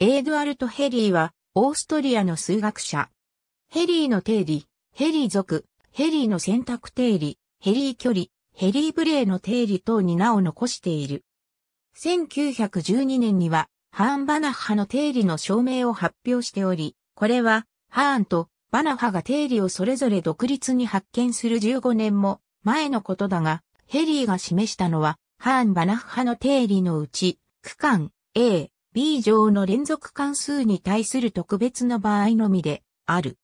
エードアルト・ヘリーは、オーストリアの数学者。ヘリーの定理、ヘリー族、ヘリーの選択定理、ヘリー距離、ヘリーブレーの定理等に名を残している。1912年には、ハーン・バナッハの定理の証明を発表しており、これは、ハーンとバナッハが定理をそれぞれ独立に発見する15年も前のことだが、ヘリーが示したのは、ハーン・バナッハの定理のうち、区間 A、B 乗の連続関数に対する特別の場合のみである。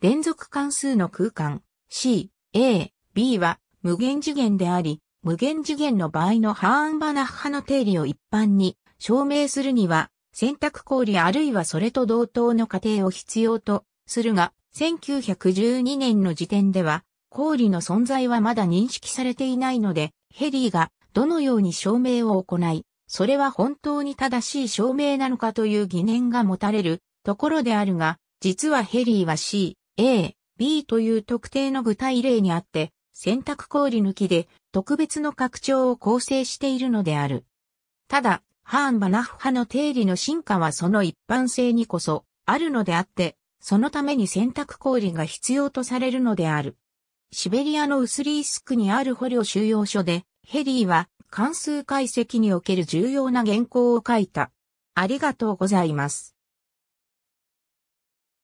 連続関数の空間 C、A、B は無限次元であり、無限次元の場合のハーンバナッハの定理を一般に証明するには、選択公理あるいはそれと同等の過程を必要とするが、1912年の時点では、公理の存在はまだ認識されていないので、ヘリーがどのように証明を行い、それは本当に正しい証明なのかという疑念が持たれるところであるが、実はヘリーは C、A、B という特定の具体例にあって、選択氷抜きで特別の拡張を構成しているのである。ただ、ハーン・バナッ派の定理の進化はその一般性にこそあるのであって、そのために選択氷が必要とされるのである。シベリアのウスリースクにある捕虜収容所で、ヘリーは関数解析における重要な原稿を書いた。ありがとうございます。